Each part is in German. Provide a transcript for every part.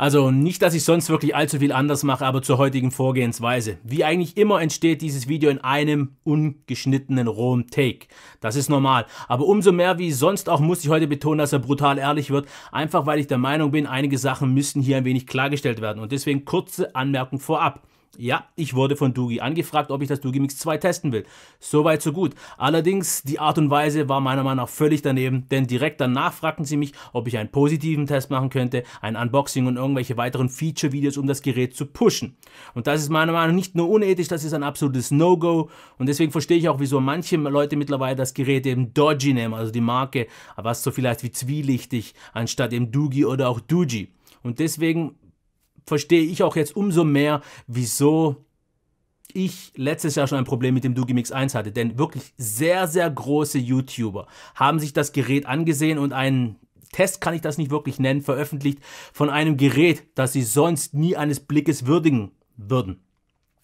Also nicht, dass ich sonst wirklich allzu viel anders mache, aber zur heutigen Vorgehensweise. Wie eigentlich immer entsteht dieses Video in einem ungeschnittenen rohen Take. Das ist normal. Aber umso mehr wie sonst auch muss ich heute betonen, dass er brutal ehrlich wird. Einfach weil ich der Meinung bin, einige Sachen müssen hier ein wenig klargestellt werden. Und deswegen kurze Anmerkung vorab. Ja, ich wurde von Doogie angefragt, ob ich das Doogie Mix 2 testen will. Soweit so gut. Allerdings, die Art und Weise war meiner Meinung nach völlig daneben, denn direkt danach fragten sie mich, ob ich einen positiven Test machen könnte, ein Unboxing und irgendwelche weiteren Feature-Videos, um das Gerät zu pushen. Und das ist meiner Meinung nach nicht nur unethisch, das ist ein absolutes No-Go. Und deswegen verstehe ich auch, wieso manche Leute mittlerweile das Gerät eben Dodgy nehmen, also die Marke, was so vielleicht wie zwielichtig, anstatt eben Doogie oder auch Doogie. Und deswegen verstehe ich auch jetzt umso mehr, wieso ich letztes Jahr schon ein Problem mit dem Doogie Mix 1 hatte, denn wirklich sehr, sehr große YouTuber haben sich das Gerät angesehen und einen Test kann ich das nicht wirklich nennen, veröffentlicht von einem Gerät, das sie sonst nie eines Blickes würdigen würden.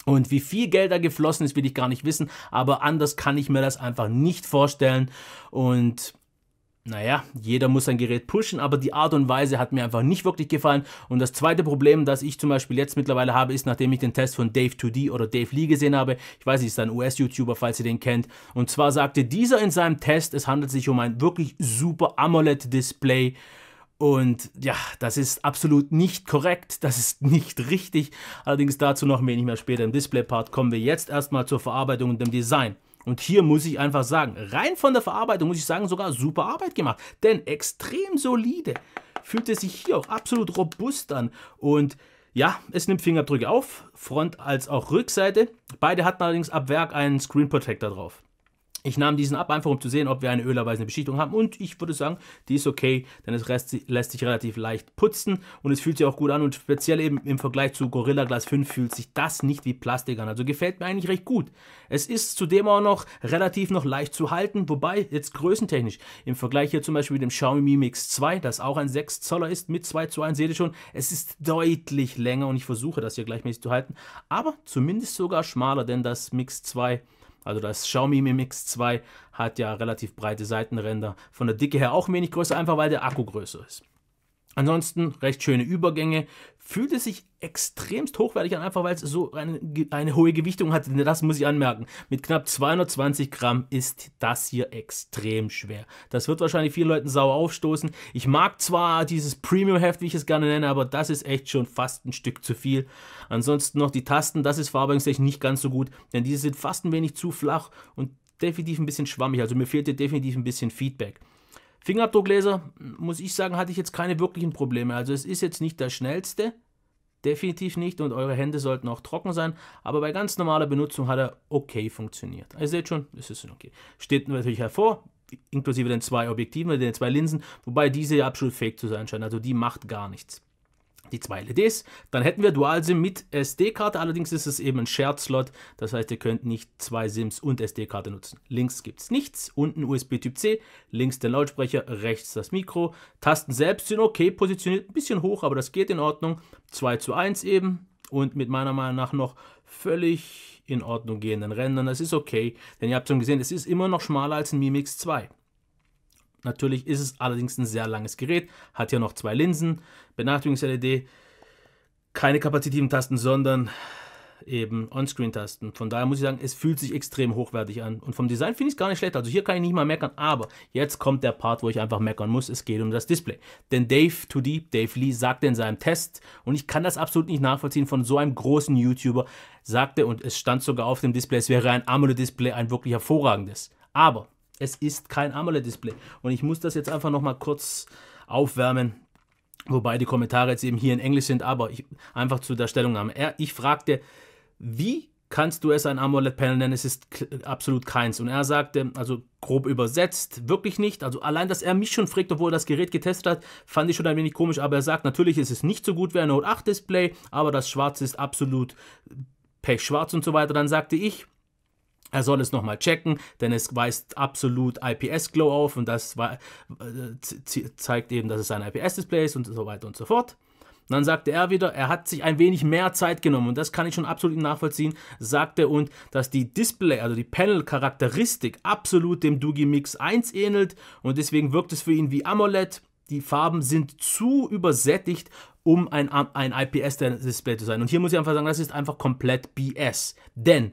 Und wie viel Geld da geflossen ist, will ich gar nicht wissen, aber anders kann ich mir das einfach nicht vorstellen und naja, jeder muss sein Gerät pushen, aber die Art und Weise hat mir einfach nicht wirklich gefallen. Und das zweite Problem, das ich zum Beispiel jetzt mittlerweile habe, ist, nachdem ich den Test von Dave2D oder Dave Lee gesehen habe, ich weiß nicht, ist ein US-YouTuber, falls ihr den kennt, und zwar sagte dieser in seinem Test, es handelt sich um ein wirklich super AMOLED-Display. Und ja, das ist absolut nicht korrekt, das ist nicht richtig. Allerdings dazu noch wenig mehr später im Display-Part. Kommen wir jetzt erstmal zur Verarbeitung und dem Design. Und hier muss ich einfach sagen, rein von der Verarbeitung muss ich sagen, sogar super Arbeit gemacht. Denn extrem solide fühlt es sich hier auch absolut robust an. Und ja, es nimmt Fingerabdrücke auf, Front als auch Rückseite. Beide hatten allerdings ab Werk einen Screen Protector drauf. Ich nahm diesen ab, einfach um zu sehen, ob wir eine ölerweisende Beschichtung haben. Und ich würde sagen, die ist okay, denn es lässt sich relativ leicht putzen und es fühlt sich auch gut an. Und speziell eben im Vergleich zu Gorilla Glass 5 fühlt sich das nicht wie Plastik an. Also gefällt mir eigentlich recht gut. Es ist zudem auch noch relativ noch leicht zu halten, wobei jetzt größentechnisch im Vergleich hier zum Beispiel mit dem Xiaomi Mi Mix 2, das auch ein 6 Zoller ist, mit 2 zu 1, seht ihr schon, es ist deutlich länger und ich versuche das hier gleichmäßig zu halten. Aber zumindest sogar schmaler, denn das Mix 2 also das Xiaomi Mi Mix 2 hat ja relativ breite Seitenränder. Von der Dicke her auch wenig größer, einfach weil der Akku größer ist. Ansonsten recht schöne Übergänge. Fühlt es sich extremst hochwertig an, einfach weil es so eine, eine hohe Gewichtung hat. Ne, das muss ich anmerken. Mit knapp 220 Gramm ist das hier extrem schwer. Das wird wahrscheinlich vielen Leuten sauer aufstoßen. Ich mag zwar dieses Premium-Heft, wie ich es gerne nenne, aber das ist echt schon fast ein Stück zu viel. Ansonsten noch die Tasten, das ist verarbeitungstechnisch nicht ganz so gut, denn diese sind fast ein wenig zu flach und definitiv ein bisschen schwammig. Also mir fehlt hier definitiv ein bisschen Feedback. Fingerabdruckleser, muss ich sagen, hatte ich jetzt keine wirklichen Probleme. Also es ist jetzt nicht der schnellste, definitiv nicht und eure Hände sollten auch trocken sein, aber bei ganz normaler Benutzung hat er okay funktioniert. Also ihr seht schon, es ist okay. Steht natürlich hervor, inklusive den zwei Objektiven, den zwei Linsen, wobei diese ja absolut fake zu sein scheinen, also die macht gar nichts die zwei LEDs. Dann hätten wir Dual-SIM mit SD-Karte, allerdings ist es eben ein Shared-Slot, das heißt, ihr könnt nicht zwei SIMs und SD-Karte nutzen. Links gibt es nichts, unten USB Typ C, links der Lautsprecher, rechts das Mikro. Tasten selbst sind okay, positioniert ein bisschen hoch, aber das geht in Ordnung. 2 zu 1 eben und mit meiner Meinung nach noch völlig in Ordnung gehenden Rändern. Das ist okay, denn ihr habt schon gesehen, es ist immer noch schmaler als ein Mi Mix 2. Natürlich ist es allerdings ein sehr langes Gerät, hat hier noch zwei Linsen, Benachrichtigungs-LED, keine kapazitiven Tasten, sondern eben On-Screen-Tasten. Von daher muss ich sagen, es fühlt sich extrem hochwertig an. Und vom Design finde ich es gar nicht schlecht. Also hier kann ich nicht mal meckern. Aber jetzt kommt der Part, wo ich einfach meckern muss. Es geht um das Display. Denn Dave 2D, Dave Lee, sagte in seinem Test, und ich kann das absolut nicht nachvollziehen, von so einem großen YouTuber, sagte, und es stand sogar auf dem Display, es wäre ein AMOLED-Display ein wirklich hervorragendes. Aber es ist kein AMOLED-Display. Und ich muss das jetzt einfach nochmal kurz aufwärmen. Wobei die Kommentare jetzt eben hier in Englisch sind, aber ich, einfach zu der Stellungnahme. Er, ich fragte, wie kannst du es ein AMOLED-Panel nennen? Es ist absolut keins. Und er sagte, also grob übersetzt, wirklich nicht. Also allein, dass er mich schon fragt, obwohl er das Gerät getestet hat, fand ich schon ein wenig komisch. Aber er sagt, natürlich ist es nicht so gut wie ein Note 8-Display, aber das Schwarze ist absolut pechschwarz und so weiter. Dann sagte ich, er soll es nochmal checken, denn es weist absolut IPS-Glow auf und das äh, zeigt eben, dass es ein IPS-Display ist und so weiter und so fort. Und dann sagte er wieder, er hat sich ein wenig mehr Zeit genommen und das kann ich schon absolut nachvollziehen, sagte und, dass die Display, also die Panel-Charakteristik absolut dem Doogie Mix 1 ähnelt und deswegen wirkt es für ihn wie AMOLED. Die Farben sind zu übersättigt, um ein, ein IPS-Display zu sein. Und hier muss ich einfach sagen, das ist einfach komplett BS. Denn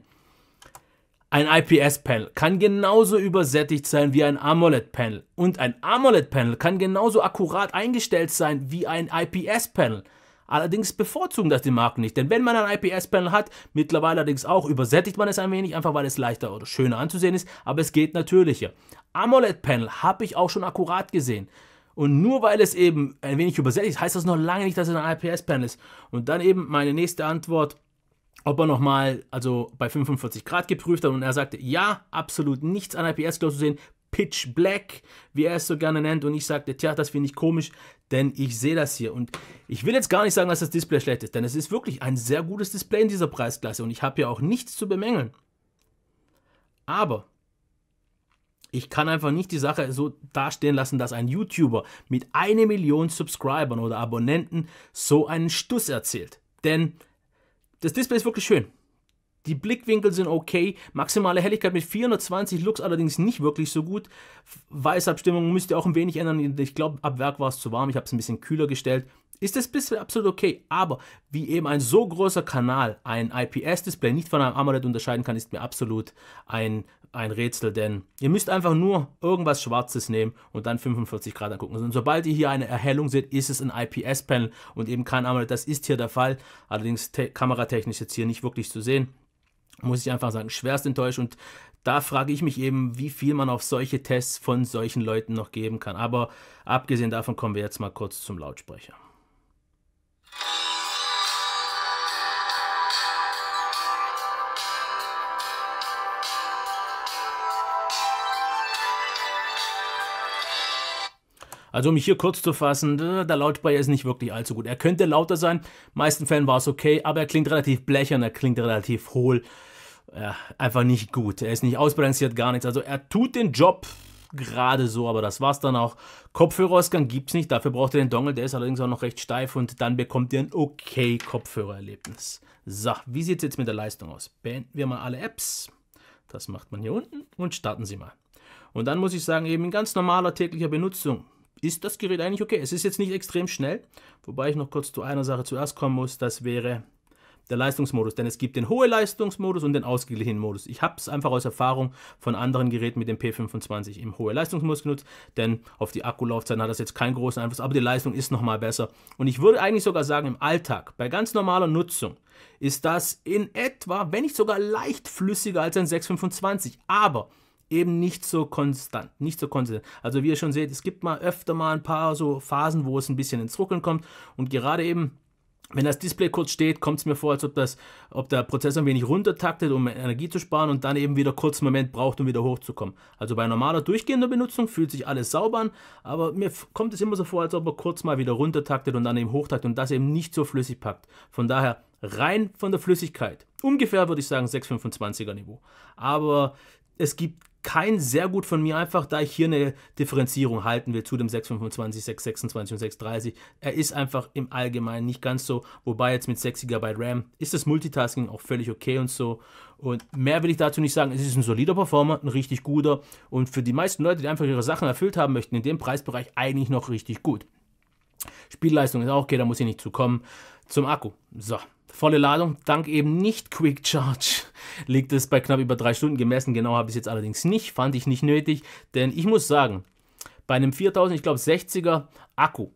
ein IPS-Panel kann genauso übersättigt sein wie ein AMOLED-Panel und ein AMOLED-Panel kann genauso akkurat eingestellt sein wie ein IPS-Panel. Allerdings bevorzugen das die Marken nicht, denn wenn man ein IPS-Panel hat, mittlerweile allerdings auch, übersättigt man es ein wenig, einfach weil es leichter oder schöner anzusehen ist, aber es geht natürlicher. AMOLED-Panel habe ich auch schon akkurat gesehen. Und nur weil es eben ein wenig übersättigt, heißt das noch lange nicht, dass es ein IPS-Panel ist. Und dann eben meine nächste Antwort, ob er nochmal, also bei 45 Grad geprüft hat und er sagte, ja, absolut nichts an IPS-Glow zu sehen, pitch black, wie er es so gerne nennt und ich sagte, tja, das finde ich komisch, denn ich sehe das hier und ich will jetzt gar nicht sagen, dass das Display schlecht ist, denn es ist wirklich ein sehr gutes Display in dieser Preisklasse und ich habe hier auch nichts zu bemängeln. Aber ich kann einfach nicht die Sache so dastehen lassen, dass ein YouTuber mit einer Million Subscribern oder Abonnenten so einen Stuss erzählt. Denn das Display ist wirklich schön. Die Blickwinkel sind okay, maximale Helligkeit mit 420 Lux allerdings nicht wirklich so gut. Weißabstimmung müsst ihr auch ein wenig ändern. Ich glaube, ab Werk war es zu warm, ich habe es ein bisschen kühler gestellt ist das bisher absolut okay. Aber wie eben ein so großer Kanal ein IPS-Display nicht von einem AMOLED unterscheiden kann, ist mir absolut ein, ein Rätsel. Denn ihr müsst einfach nur irgendwas Schwarzes nehmen und dann 45 Grad angucken. Und sobald ihr hier eine Erhellung seht, ist es ein IPS-Panel und eben kein AMOLED. Das ist hier der Fall. Allerdings kameratechnisch jetzt hier nicht wirklich zu sehen muss ich einfach sagen, schwerst enttäuscht. Und da frage ich mich eben, wie viel man auf solche Tests von solchen Leuten noch geben kann. Aber abgesehen davon kommen wir jetzt mal kurz zum Lautsprecher. Also um mich hier kurz zu fassen, äh, der Lautsprecher ist nicht wirklich allzu gut. Er könnte lauter sein, in meisten Fällen war es okay, aber er klingt relativ blechern, er klingt relativ hohl. Ja, einfach nicht gut. Er ist nicht ausbalanciert, gar nichts. Also er tut den Job, gerade so, aber das war's dann auch. Kopfhörerausgang gibt's nicht, dafür braucht ihr den Dongle, der ist allerdings auch noch recht steif und dann bekommt ihr ein okay Kopfhörererlebnis. So, wie sieht's jetzt mit der Leistung aus? Beenden wir mal alle Apps. Das macht man hier unten und starten sie mal. Und dann muss ich sagen, eben in ganz normaler täglicher Benutzung ist das Gerät eigentlich okay. Es ist jetzt nicht extrem schnell, wobei ich noch kurz zu einer Sache zuerst kommen muss, das wäre der Leistungsmodus, denn es gibt den hohen Leistungsmodus und den ausgeglichenen Modus. Ich habe es einfach aus Erfahrung von anderen Geräten mit dem P25 im hohen Leistungsmodus genutzt, denn auf die Akkulaufzeit hat das jetzt keinen großen Einfluss, aber die Leistung ist nochmal besser. Und ich würde eigentlich sogar sagen, im Alltag, bei ganz normaler Nutzung, ist das in etwa, wenn nicht sogar leicht flüssiger als ein 625, aber eben nicht so konstant, nicht so konstant. Also wie ihr schon seht, es gibt mal öfter mal ein paar so Phasen, wo es ein bisschen ins Ruckeln kommt und gerade eben wenn das Display kurz steht, kommt es mir vor, als ob, das, ob der Prozessor ein wenig runtertaktet, um Energie zu sparen und dann eben wieder kurz einen Moment braucht, um wieder hochzukommen. Also bei normaler durchgehender Benutzung fühlt sich alles sauber an, aber mir kommt es immer so vor, als ob er kurz mal wieder runtertaktet und dann eben hochtaktet und das eben nicht so flüssig packt. Von daher rein von der Flüssigkeit. Ungefähr würde ich sagen 625er Niveau. Aber es gibt kein sehr gut von mir, einfach da ich hier eine Differenzierung halten will zu dem 625, 626 und 630. Er ist einfach im Allgemeinen nicht ganz so, wobei jetzt mit 6 GB RAM ist das Multitasking auch völlig okay und so. Und mehr will ich dazu nicht sagen. Es ist ein solider Performer, ein richtig guter und für die meisten Leute, die einfach ihre Sachen erfüllt haben möchten, in dem Preisbereich eigentlich noch richtig gut. Spielleistung ist auch okay, da muss ich nicht zu kommen. Zum Akku. So, Volle Ladung, dank eben nicht Quick Charge, liegt es bei knapp über drei Stunden gemessen. Genau habe ich es jetzt allerdings nicht, fand ich nicht nötig, denn ich muss sagen, bei einem 4000, ich glaube 60er Akku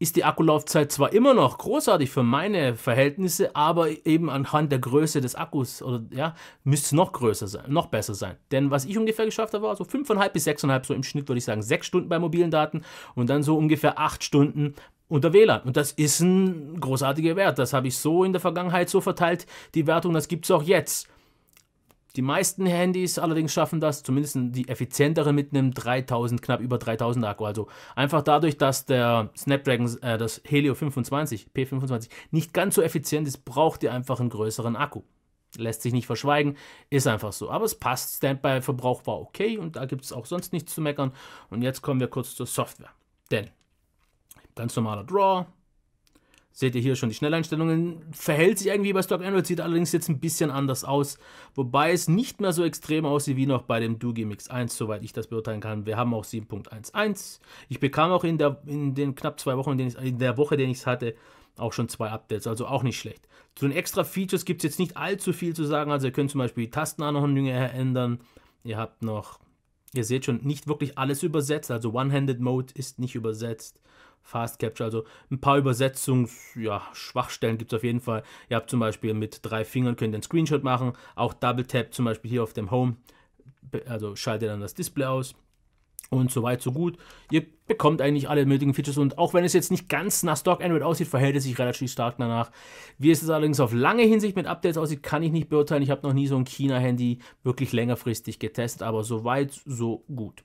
ist die Akkulaufzeit zwar immer noch großartig für meine Verhältnisse, aber eben anhand der Größe des Akkus oder ja, müsste es noch größer sein, noch besser sein. Denn was ich ungefähr geschafft habe, war so 5,5 bis 6,5, so im Schnitt würde ich sagen 6 Stunden bei mobilen Daten und dann so ungefähr 8 Stunden unter WLAN. Und das ist ein großartiger Wert. Das habe ich so in der Vergangenheit so verteilt, die Wertung, das gibt es auch jetzt. Die meisten Handys allerdings schaffen das, zumindest die effizienteren mit einem 3000, knapp über 3000 Akku. Also einfach dadurch, dass der Snapdragon, äh, das Helio 25, P25, nicht ganz so effizient ist, braucht ihr einfach einen größeren Akku. Lässt sich nicht verschweigen, ist einfach so. Aber es passt, Standby-Verbrauch war okay und da gibt es auch sonst nichts zu meckern. Und jetzt kommen wir kurz zur Software. Denn Ganz normaler Draw. Seht ihr hier schon die Schnelleinstellungen. Verhält sich irgendwie bei Stock Android, sieht allerdings jetzt ein bisschen anders aus. Wobei es nicht mehr so extrem aussieht wie noch bei dem Doogie Mix 1, soweit ich das beurteilen kann. Wir haben auch 7.11. Ich bekam auch in, der, in den knapp zwei Wochen, in, ich, in der Woche, den ich es hatte, auch schon zwei Updates, also auch nicht schlecht. Zu den extra Features gibt es jetzt nicht allzu viel zu sagen, also ihr könnt zum Beispiel die Tastenanordnungen ändern, ihr habt noch, ihr seht schon, nicht wirklich alles übersetzt, also One-Handed Mode ist nicht übersetzt, Fast Capture. Also ein paar Übersetzungsschwachstellen ja, gibt es auf jeden Fall. Ihr habt zum Beispiel mit drei Fingern könnt ihr einen Screenshot machen. Auch Double Tap zum Beispiel hier auf dem Home. Also schaltet dann das Display aus. Und so weit, so gut. Ihr bekommt eigentlich alle nötigen Features und auch wenn es jetzt nicht ganz nach Stock Android aussieht, verhält es sich relativ stark danach. Wie es allerdings auf lange Hinsicht mit Updates aussieht, kann ich nicht beurteilen. Ich habe noch nie so ein China-Handy wirklich längerfristig getestet, aber so weit, so gut.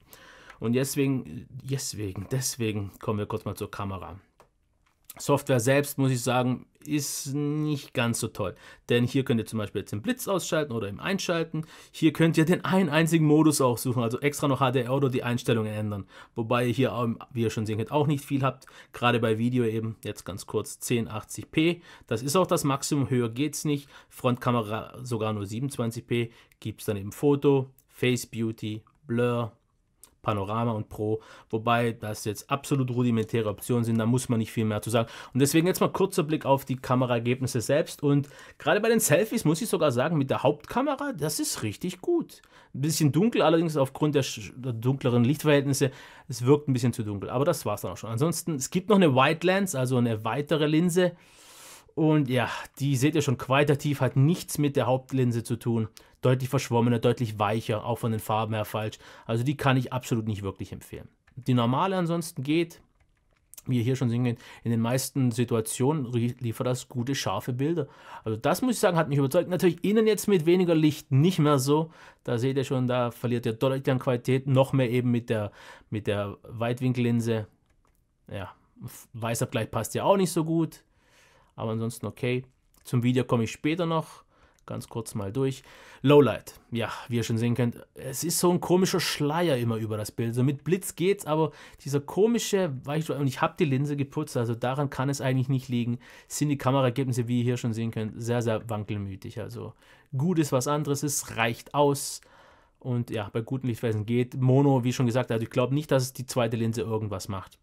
Und deswegen, deswegen, deswegen kommen wir kurz mal zur Kamera. Software selbst, muss ich sagen, ist nicht ganz so toll. Denn hier könnt ihr zum Beispiel jetzt den Blitz ausschalten oder im Einschalten. Hier könnt ihr den einen einzigen Modus auch suchen, also extra noch HDR oder die Einstellungen ändern. Wobei ihr hier, ähm, wie ihr schon sehen könnt, auch nicht viel habt. Gerade bei Video eben, jetzt ganz kurz, 1080p. Das ist auch das Maximum, höher geht es nicht. Frontkamera sogar nur 27p. Gibt es dann eben Foto, Face Beauty, Blur, Panorama und Pro, wobei das jetzt absolut rudimentäre Optionen sind, da muss man nicht viel mehr zu sagen. Und deswegen jetzt mal kurzer Blick auf die Kameraergebnisse selbst und gerade bei den Selfies muss ich sogar sagen, mit der Hauptkamera, das ist richtig gut. Ein bisschen dunkel, allerdings aufgrund der, der dunkleren Lichtverhältnisse, es wirkt ein bisschen zu dunkel, aber das war es dann auch schon. Ansonsten, es gibt noch eine White Lens, also eine weitere Linse, und ja, die seht ihr schon, qualitativ hat nichts mit der Hauptlinse zu tun. Deutlich verschwommener, deutlich weicher, auch von den Farben her falsch. Also die kann ich absolut nicht wirklich empfehlen. Die normale ansonsten geht, wie ihr hier schon sehen könnt, in den meisten Situationen liefert das gute, scharfe Bilder. Also das muss ich sagen, hat mich überzeugt. Natürlich innen jetzt mit weniger Licht nicht mehr so. Da seht ihr schon, da verliert ihr deutlich an Qualität. Noch mehr eben mit der, mit der Weitwinkellinse. Ja, Weißabgleich passt ja auch nicht so gut aber ansonsten okay. Zum Video komme ich später noch. Ganz kurz mal durch. Lowlight. Ja, wie ihr schon sehen könnt, es ist so ein komischer Schleier immer über das Bild. So also mit Blitz geht's, aber dieser komische, weißt du, und ich habe die Linse geputzt, also daran kann es eigentlich nicht liegen. Sind die Kameraergebnisse, wie ihr hier schon sehen könnt, sehr, sehr wankelmütig. Also gut ist was anderes, es reicht aus. Und ja, bei guten Lichtweisen geht Mono, wie schon gesagt, also ich glaube nicht, dass es die zweite Linse irgendwas macht.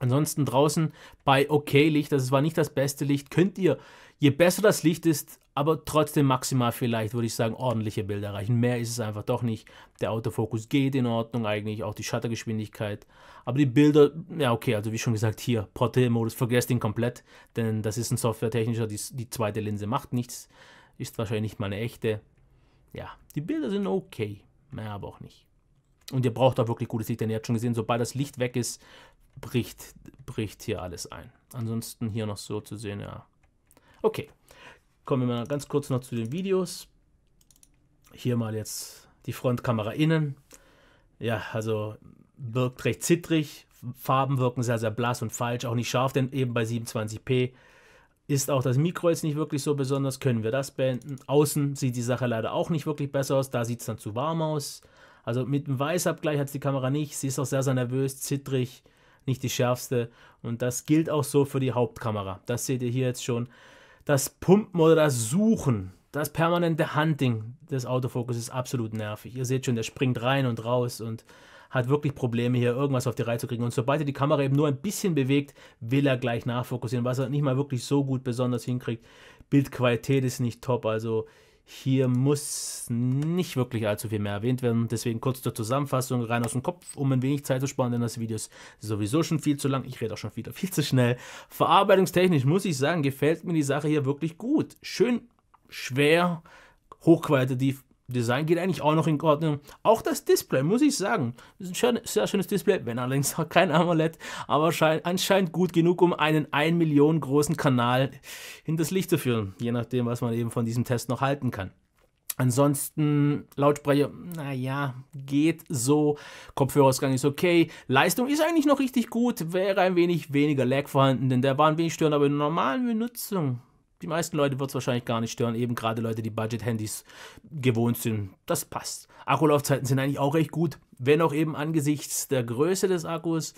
Ansonsten draußen bei okay Licht, das war nicht das beste Licht, könnt ihr, je besser das Licht ist, aber trotzdem maximal vielleicht, würde ich sagen, ordentliche Bilder erreichen. Mehr ist es einfach doch nicht. Der Autofokus geht in Ordnung eigentlich, auch die Shuttergeschwindigkeit. Aber die Bilder, ja okay, also wie schon gesagt, hier, Portrait-Modus, vergesst ihn komplett, denn das ist ein softwaretechnischer, die, die zweite Linse macht nichts, ist wahrscheinlich nicht mal eine echte. Ja, die Bilder sind okay, mehr aber auch nicht. Und ihr braucht auch wirklich gutes Licht, denn ihr habt schon gesehen, sobald das Licht weg ist, bricht, bricht hier alles ein. Ansonsten hier noch so zu sehen, ja. Okay, kommen wir mal ganz kurz noch zu den Videos. Hier mal jetzt die Frontkamera innen. Ja, also wirkt recht zittrig. Farben wirken sehr, sehr blass und falsch, auch nicht scharf, denn eben bei 27p ist auch das Mikro jetzt nicht wirklich so besonders. Können wir das beenden? Außen sieht die Sache leider auch nicht wirklich besser aus. Da sieht es dann zu warm aus. Also mit dem Weißabgleich hat es die Kamera nicht. Sie ist auch sehr, sehr nervös, zittrig nicht die schärfste. Und das gilt auch so für die Hauptkamera. Das seht ihr hier jetzt schon. Das Pumpen oder das Suchen, das permanente Hunting des Autofokus ist absolut nervig. Ihr seht schon, der springt rein und raus und hat wirklich Probleme hier irgendwas auf die Reihe zu kriegen. Und sobald er die Kamera eben nur ein bisschen bewegt, will er gleich nachfokussieren, was er nicht mal wirklich so gut besonders hinkriegt. Bildqualität ist nicht top, also hier muss nicht wirklich allzu viel mehr erwähnt werden. Deswegen kurz zur Zusammenfassung, rein aus dem Kopf, um ein wenig Zeit zu sparen, denn das Video ist sowieso schon viel zu lang. Ich rede auch schon wieder viel zu schnell. Verarbeitungstechnisch muss ich sagen, gefällt mir die Sache hier wirklich gut. Schön schwer, hochqualitativ Design geht eigentlich auch noch in Ordnung. Auch das Display, muss ich sagen. Ist ein schön, sehr schönes Display, wenn allerdings auch kein AMOLED, aber anscheinend gut genug, um einen 1 Million großen Kanal hinters Licht zu führen. Je nachdem, was man eben von diesem Test noch halten kann. Ansonsten Lautsprecher, naja, geht so. Kopfhörerausgang ist okay. Leistung ist eigentlich noch richtig gut. Wäre ein wenig weniger Lag vorhanden, denn der war ein wenig störend, aber in normalen Benutzung die meisten Leute wird es wahrscheinlich gar nicht stören, eben gerade Leute, die Budget-Handys gewohnt sind. Das passt. Akkulaufzeiten sind eigentlich auch recht gut, wenn auch eben angesichts der Größe des Akkus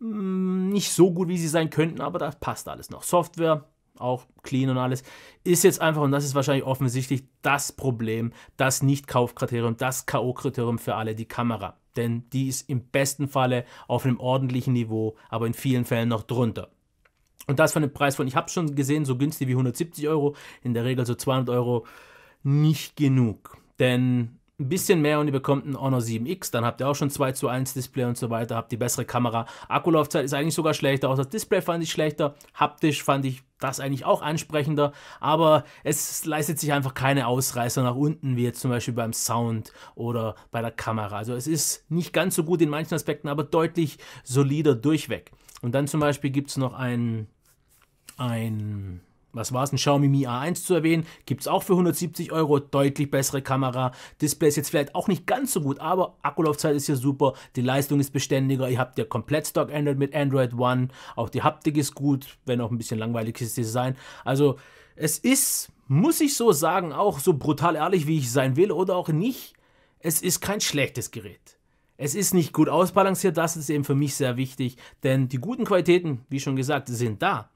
mh, hm, nicht so gut, wie sie sein könnten, aber das passt alles noch. Software, auch clean und alles, ist jetzt einfach, und das ist wahrscheinlich offensichtlich das Problem, das Nicht-Kaufkriterium, das K.O.-Kriterium für alle, die Kamera. Denn die ist im besten Falle auf einem ordentlichen Niveau, aber in vielen Fällen noch drunter. Und das von dem Preis von, ich habe schon gesehen, so günstig wie 170 Euro, in der Regel so 200 Euro, nicht genug. Denn ein bisschen mehr und ihr bekommt einen Honor 7X, dann habt ihr auch schon 2 zu 1 Display und so weiter, habt die bessere Kamera. Akkulaufzeit ist eigentlich sogar schlechter, auch das Display fand ich schlechter, haptisch fand ich das eigentlich auch ansprechender, aber es leistet sich einfach keine Ausreißer nach unten, wie jetzt zum Beispiel beim Sound oder bei der Kamera. Also es ist nicht ganz so gut in manchen Aspekten, aber deutlich solider durchweg. Und dann zum Beispiel gibt es noch einen ein, was war es, ein Xiaomi Mi A1 zu erwähnen. Gibt es auch für 170 Euro, deutlich bessere Kamera. Display ist jetzt vielleicht auch nicht ganz so gut, aber Akkulaufzeit ist ja super, die Leistung ist beständiger. Ihr habt ja komplett Stock Android mit Android One. Auch die Haptik ist gut, wenn auch ein bisschen langweilig ist langweiliges Design. Also es ist, muss ich so sagen, auch so brutal ehrlich, wie ich sein will oder auch nicht, es ist kein schlechtes Gerät. Es ist nicht gut ausbalanciert, das ist eben für mich sehr wichtig, denn die guten Qualitäten, wie schon gesagt, sind da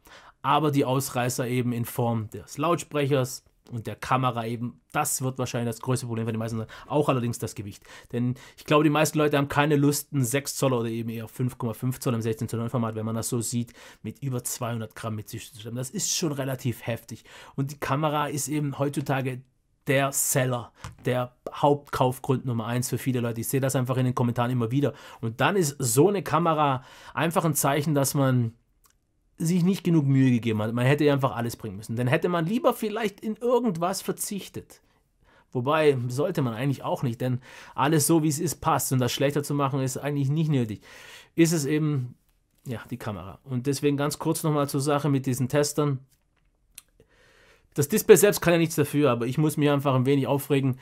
aber die Ausreißer eben in Form des Lautsprechers und der Kamera eben, das wird wahrscheinlich das größte Problem für die meisten sein. Auch allerdings das Gewicht. Denn ich glaube, die meisten Leute haben keine Lust, ein 6 Zoll oder eben eher 5,5 Zoll im 16 zu 9 Format, wenn man das so sieht, mit über 200 Gramm mit sich zu stemmen. Das ist schon relativ heftig. Und die Kamera ist eben heutzutage der Seller, der Hauptkaufgrund Nummer 1 für viele Leute. Ich sehe das einfach in den Kommentaren immer wieder. Und dann ist so eine Kamera einfach ein Zeichen, dass man sich nicht genug Mühe gegeben hat. Man hätte einfach alles bringen müssen. Dann hätte man lieber vielleicht in irgendwas verzichtet. Wobei sollte man eigentlich auch nicht, denn alles so wie es ist passt und das schlechter zu machen ist eigentlich nicht nötig. Ist es eben ja die Kamera. Und deswegen ganz kurz nochmal zur Sache mit diesen Testern. Das Display selbst kann ja nichts dafür, aber ich muss mich einfach ein wenig aufregen,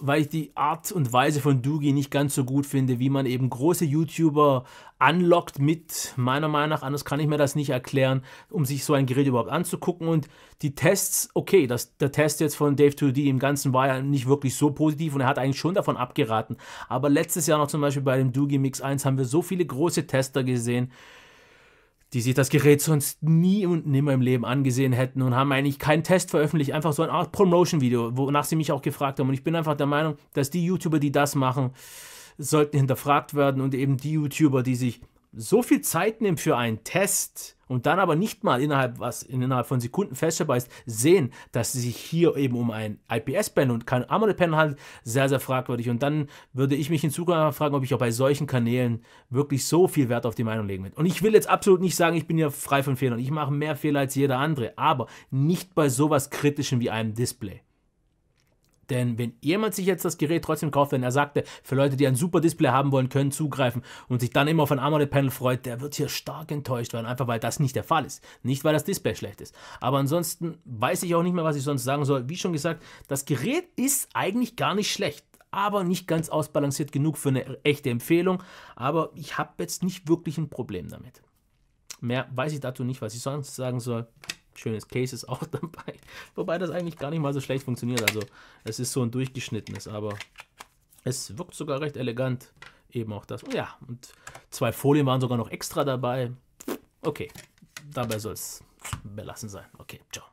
weil ich die Art und Weise von Doogie nicht ganz so gut finde, wie man eben große YouTuber anlockt mit, meiner Meinung nach, anders kann ich mir das nicht erklären, um sich so ein Gerät überhaupt anzugucken. Und die Tests, okay, das, der Test jetzt von Dave2D im Ganzen war ja nicht wirklich so positiv und er hat eigentlich schon davon abgeraten. Aber letztes Jahr noch zum Beispiel bei dem Doogie Mix 1 haben wir so viele große Tester gesehen, die sich das Gerät sonst nie und nimmer im Leben angesehen hätten und haben eigentlich keinen Test veröffentlicht, einfach so ein Art Promotion-Video, wonach sie mich auch gefragt haben. Und ich bin einfach der Meinung, dass die YouTuber, die das machen, sollten hinterfragt werden und eben die YouTuber, die sich so viel Zeit nehmen für einen Test, und dann aber nicht mal innerhalb, was, innerhalb von Sekunden feststellbar ist, sehen, dass es sich hier eben um ein IPS-Pen und kein AMOLED-Pen handelt, sehr, sehr fragwürdig. Und dann würde ich mich in Zukunft fragen, ob ich auch bei solchen Kanälen wirklich so viel Wert auf die Meinung legen will. Und ich will jetzt absolut nicht sagen, ich bin hier frei von Fehlern. Ich mache mehr Fehler als jeder andere, aber nicht bei sowas Kritischem wie einem Display. Denn wenn jemand sich jetzt das Gerät trotzdem kauft, wenn er sagte, für Leute, die ein super Display haben wollen, können zugreifen und sich dann immer auf ein AMOLED-Panel freut, der wird hier stark enttäuscht werden, einfach weil das nicht der Fall ist. Nicht, weil das Display schlecht ist. Aber ansonsten weiß ich auch nicht mehr, was ich sonst sagen soll. Wie schon gesagt, das Gerät ist eigentlich gar nicht schlecht aber nicht ganz ausbalanciert genug für eine echte Empfehlung. Aber ich habe jetzt nicht wirklich ein Problem damit. Mehr weiß ich dazu nicht, was ich sonst sagen soll schönes Case ist auch dabei. Wobei das eigentlich gar nicht mal so schlecht funktioniert. Also es ist so ein durchgeschnittenes, aber es wirkt sogar recht elegant. Eben auch das. Ja, und zwei Folien waren sogar noch extra dabei. Okay, dabei soll es belassen sein. Okay, ciao.